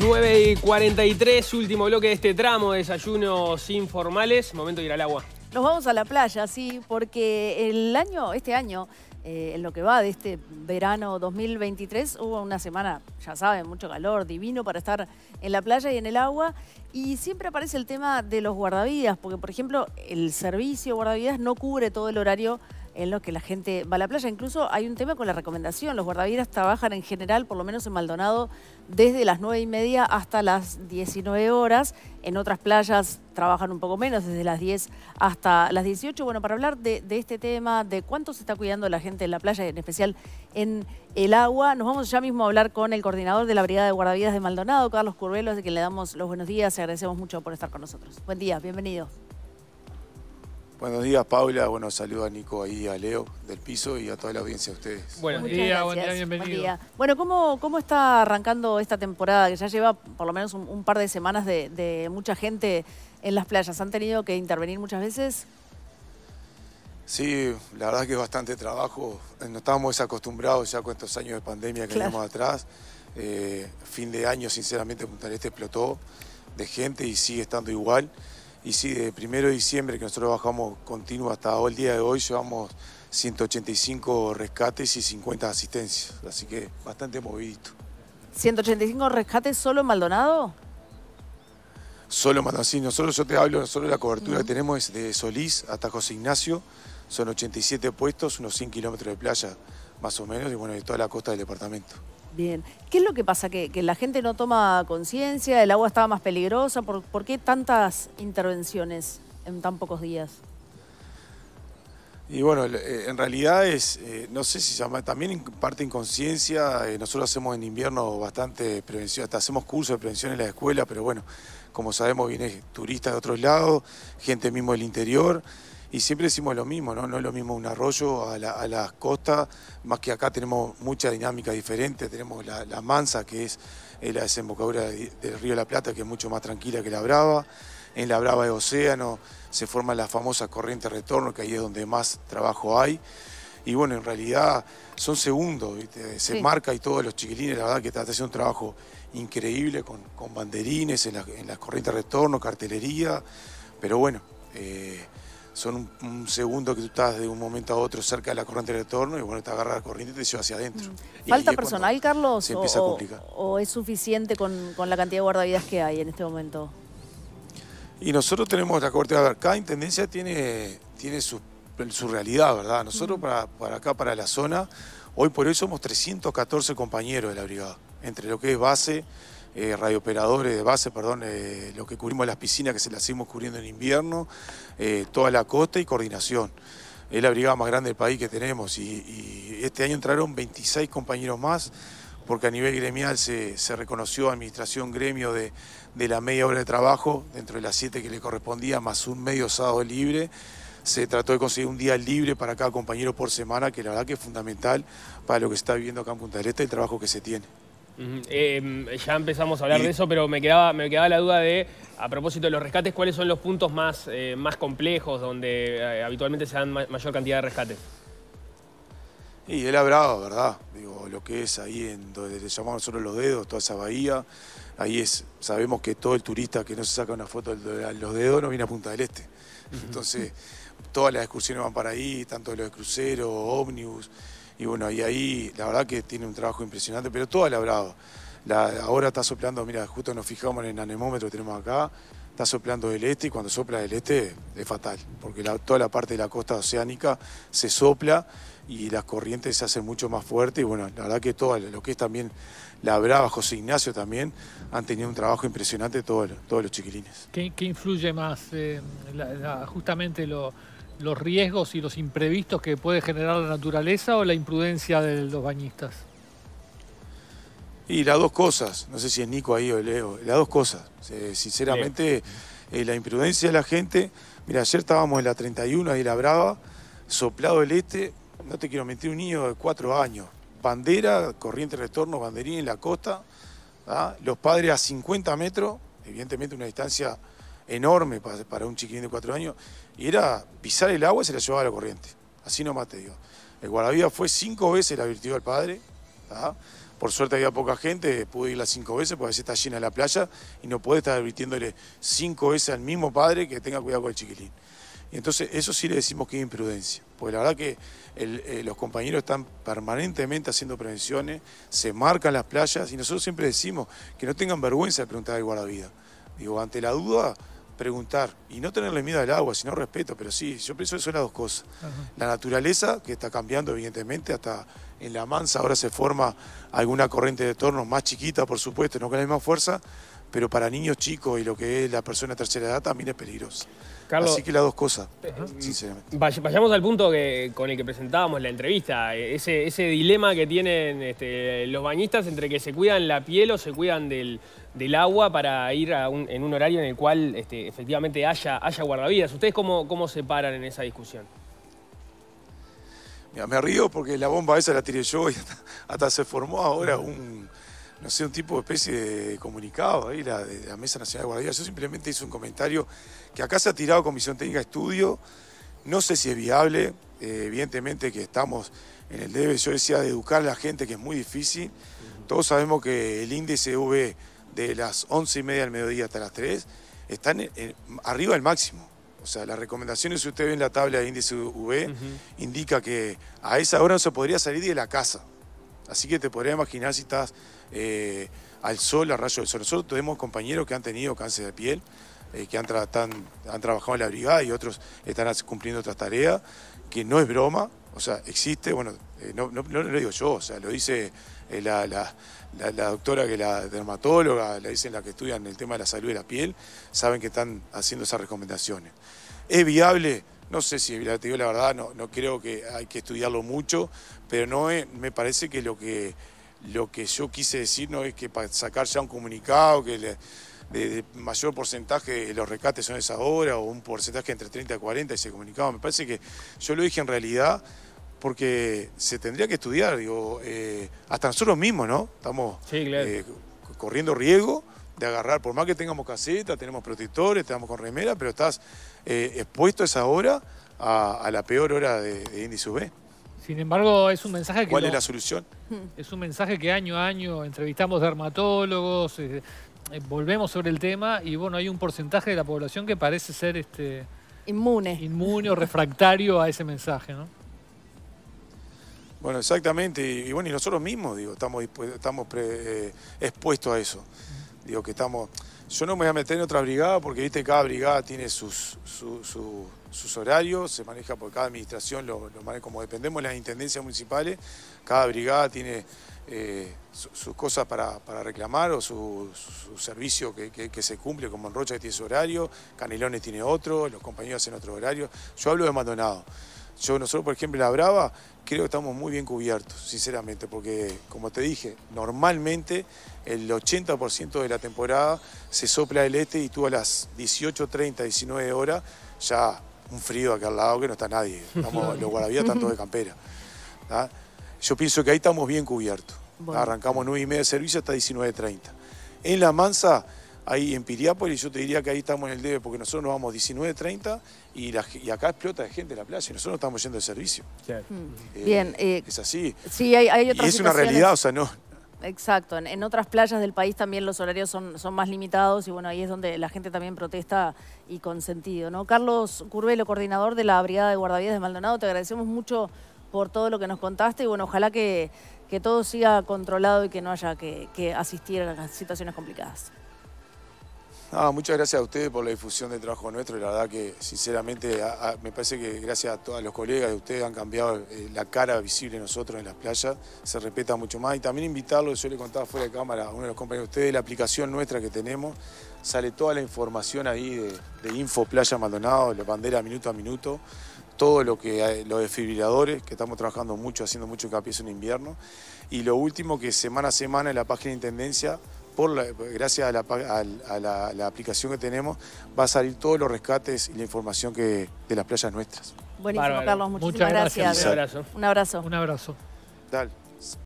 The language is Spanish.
9 y 43, último bloque de este tramo de desayunos informales. Momento de ir al agua. Nos vamos a la playa, sí, porque el año, este año, eh, en lo que va de este verano 2023, hubo una semana, ya saben, mucho calor, divino para estar en la playa y en el agua. Y siempre aparece el tema de los guardavidas, porque por ejemplo, el servicio guardavidas no cubre todo el horario en lo que la gente va a la playa. Incluso hay un tema con la recomendación. Los guardavidas trabajan en general, por lo menos en Maldonado, desde las 9 y media hasta las 19 horas. En otras playas trabajan un poco menos, desde las 10 hasta las 18. Bueno, para hablar de, este tema, de cuánto se está cuidando la gente en la playa, en especial en el agua, nos vamos ya mismo a hablar con el coordinador de la Brigada de Guardavidas de Maldonado, Carlos Curvelo, de quien le damos los buenos días y agradecemos mucho por estar con nosotros. Buen día, bienvenido. Buenos días, Paula. Bueno, saludo a Nico ahí, a Leo del piso y a toda la audiencia de ustedes. Buenos días, buen día, bienvenido. Bueno, ¿cómo, ¿cómo está arrancando esta temporada? Que ya lleva por lo menos un, par de semanas de, mucha gente en las playas. ¿Han tenido que intervenir muchas veces? Sí, la verdad que es bastante trabajo. Eh, no estábamos acostumbrados ya con estos años de pandemia que tenemos atrás. Eh, fin de año, sinceramente, Punta Este explotó de gente y sigue estando igual. Y sí, desde primero de diciembre que nosotros bajamos continuo hasta el día de hoy, llevamos 185 rescates y 50 asistencias, así que bastante movidito. ¿185 rescates solo en Maldonado? Solo Maldonado, sí, nosotros yo te hablo, nosotros la cobertura que tenemos es de Solís hasta José Ignacio, son 87 puestos, unos 100 kilómetros de playa más o menos, y bueno, de toda la costa del departamento. Bien. ¿Qué es lo que pasa? ¿Que, la gente no toma conciencia? ¿El agua estaba más peligrosa? ¿Por, qué tantas intervenciones en tan pocos días? Y bueno, eh, en realidad es, eh, no sé si se llama, también parte inconsciencia. Eh, nosotros hacemos en invierno bastante prevención, hasta hacemos cursos de prevención en la escuela, pero bueno, como sabemos, viene turistas de otros lados, gente mismo del interior. Y siempre decimos lo mismo, ¿no? No es lo mismo un arroyo a, las costas, más que acá tenemos mucha dinámica diferente, tenemos la, mansa, que es la desembocadura del río La Plata, que es mucho más tranquila que la brava. En la brava de océano se las famosas corrientes de retorno, que ahí es donde más trabajo hay. Y bueno, en realidad son segundos, se marca y todos los chiquilines, la verdad que está haciendo un trabajo increíble con, banderines, en, las corrientes de retorno, cartelería, pero bueno. Eh, son un, segundo que tú estás de un momento a otro cerca de la corriente de retorno y bueno, te agarra la corriente y te lleva hacia adentro. Mm. ¿Falta personal, Carlos? o, ¿O es suficiente con, la cantidad de guardavidas que hay en este momento? Y nosotros tenemos la cobertura, a ver, cada intendencia tiene, tiene su, realidad, ¿verdad? Nosotros mm. para, para acá, para la zona, hoy por hoy somos 314 compañeros de la brigada, entre lo que es base, eh, radiooperadores de base, perdón, eh, lo que cubrimos las piscinas que se las seguimos cubriendo en invierno, eh, toda la costa y coordinación. Es la brigada más grande del país que tenemos y, este año entraron 26 compañeros más porque a nivel gremial se, reconoció administración gremio de, la media hora de trabajo, dentro de las siete que le correspondía, más un medio sábado libre. Se trató de conseguir un día libre para cada compañero por semana, que la verdad que es fundamental para lo que está viviendo acá en Punta del Este, el trabajo que se tiene. Em, ya empezamos a hablar de eso, pero me quedaba, me quedaba la duda de, a propósito de los rescates, ¿cuáles son los puntos más, eh, más complejos donde eh, habitualmente se dan mayor cantidad de rescates? Y él habrá, ¿verdad? Digo, lo que es ahí en donde le llamamos nosotros los dedos, toda esa bahía, ahí es, sabemos que todo el turista que no se saca una foto de los dedos no viene a Punta del Este. Entonces, todas las excursiones van para ahí, tanto los de crucero, ómnibus, y bueno, y ahí la verdad que tiene un trabajo impresionante, pero todo ha labrado. ahora está soplando, mira, justo nos fijamos en el anemómetro que tenemos acá, está soplando del este y cuando sopla del este es fatal, porque toda la parte de la costa oceánica se sopla y las corrientes se hacen mucho más fuertes. Y bueno, la verdad que todo lo que es también la Brava, José Ignacio también, han tenido un trabajo impresionante todos, todos los chiquilines. ¿Qué, influye más eh, justamente lo los riesgos y los imprevistos que puede generar la naturaleza o la imprudencia de los bañistas? Y las dos cosas, no sé si es Nico ahí o Leo, las dos cosas. Eh, sinceramente, eh, la imprudencia de la gente. Mira, ayer estábamos en la 31 ahí la Brava, soplado el este, no te quiero mentir, un niño de cuatro años. Bandera, corriente de retorno, banderín en la costa. ¿ah? Los padres a 50 metros, evidentemente una distancia enorme para, un chiquilín de cuatro años, y era pisar el agua y se la llevaba a la corriente. Así nomás te digo. El guardavidas fue cinco veces, la advirtió al padre. Por suerte había poca gente, pude las cinco veces, porque a veces está llena la playa y no puede estar advirtiéndole cinco veces al mismo padre que tenga cuidado con el chiquilín. Y entonces eso sí le decimos que es imprudencia, porque la verdad que eh, los compañeros están permanentemente haciendo prevenciones, se marcan las playas y nosotros siempre decimos que no tengan vergüenza de preguntar al guardavida. Digo, ante la duda, preguntar y no tenerle miedo al agua, sino respeto, pero sí, yo pienso que son las dos cosas. La naturaleza, que está cambiando evidentemente, hasta en la mansa ahora se forma alguna corriente de tornos más chiquita, por supuesto, no con la misma fuerza, pero para niños chicos y lo que es la persona de tercera edad también es peligroso. Así que las dos cosas, eh, eh, sinceramente. Vayamos al punto que, con el que presentábamos la entrevista, eh, ese, ese dilema que tienen este, los bañistas entre que se cuidan la piel o se cuidan del, agua para ir en un horario en el cual este, efectivamente haya, haya guardavidas. ¿Ustedes cómo, cómo se paran en esa discusión? Mira, me río porque la bomba esa la tiré yo y hasta se formó ahora un no sé, un tipo de especie de comunicado ahí, la, de la Mesa Nacional de Guardia. Yo simplemente hice un comentario que acá se ha tirado Comisión Técnica Estudio, no sé si es viable, eh, evidentemente que estamos en el debe, yo decía, de educar a la gente, que es muy difícil. Todos sabemos que el índice V de las once y media al mediodía hasta las 3 está arriba del máximo. O sea, las recomendaciones, si usted ve en la tabla de índice V, indica que a esa hora no se podría salir de la casa. Así que te podrías imaginar si estás eh, al sol, a rayo del sol. Nosotros tenemos compañeros que han tenido cáncer de piel, eh, que han, han trabajado en la brigada y otros están cumpliendo otras tareas, que no es broma, o sea, existe, bueno, eh, no, lo digo yo, o sea, lo dice la, doctora que la dermatóloga, la dicen la que estudian el tema de la salud de la piel, saben que están haciendo esas recomendaciones. ¿Es viable? no sé si, digo la verdad, no, no creo que hay que estudiarlo mucho, pero no me parece que lo que lo que yo quise decir no es que para sacar ya un comunicado que de, mayor porcentaje los recates son esa hora o un porcentaje entre 30 y 40 ese comunicado. Me parece que yo lo dije en realidad porque se tendría que estudiar, digo, eh, hasta nosotros mismos, ¿no? Estamos eh, corriendo riesgo de agarrar, por más que tengamos caseta, tenemos protectores, tenemos con remera, pero estás eh, expuesto a esa hora a, la peor hora de, índice UV. Sin embargo, es un mensaje que... ¿Cuál es la solución? Es un mensaje que año a año entrevistamos dermatólogos, eh, eh, volvemos sobre el tema y bueno, hay un porcentaje de la población que parece ser este, inmune. Inmune o refractario a ese mensaje, ¿no? Bueno, exactamente. Y, bueno, y nosotros mismos, digo, estamos, estamos expuestos a eso. Digo que estamos. Yo no me voy a meter en otra brigada porque, viste, cada brigada tiene sus, sus horarios, se maneja por cada administración, lo, maneja, como dependemos de las intendencias municipales, cada brigada tiene eh, sus cosas para, reclamar o su, servicio que, se cumple, como en Rocha tiene su horario, Canelones tiene otro, los compañeros hacen otro horario. Yo hablo de Maldonado. Yo, nosotros, por ejemplo, en la Brava, creo que estamos muy bien cubiertos, sinceramente, porque, como te dije, normalmente el 80% de la temporada se sopla el este y tú a las 18.30, 19 horas, ya un frío acá al lado que no está nadie. Estamos, los había tanto de campera. ¿ah? Yo pienso que ahí estamos bien cubiertos. Arrancamos 9 y media de servicio hasta 19.30. En La Mansa ahí en Piriápolis, yo te diría que ahí estamos en el debe, porque nosotros nos vamos 19.30 y, acá explota de gente la playa, y nosotros estamos yendo de servicio. Mm. Eh, Bien. Eh, es así. Sí, Y es una realidad, o sea, no, Exacto, en, otras playas del país también los horarios son, más limitados y bueno, ahí es donde la gente también protesta y con sentido, ¿no? Carlos Curbelo, coordinador de la Brigada de Guardavidas de Maldonado, te agradecemos mucho por todo lo que nos contaste y bueno, ojalá que, todo siga controlado y que no haya que, que asistir a las situaciones complicadas muchas gracias a ustedes por la difusión del trabajo nuestro la verdad que sinceramente me parece que gracias a todos los colegas de ustedes han cambiado eh, la cara visible de nosotros en las playas, se respeta mucho más y también invitarlo, yo le contaba fuera de cámara a uno de los compañeros de ustedes, la aplicación nuestra que tenemos, sale toda la información ahí de, Info Playa Maldonado, la bandera minuto a minuto, todo lo que eh, los desfibriladores, que estamos trabajando mucho, haciendo mucho hincapié en invierno. Y lo último que semana a semana en la página de Intendencia gracias a la, aplicación que tenemos, va a salir todos los rescates y la información que, de las playas nuestras. Buenísimo, Carlos. Muchas gracias. Un abrazo. Un abrazo. Un abrazo.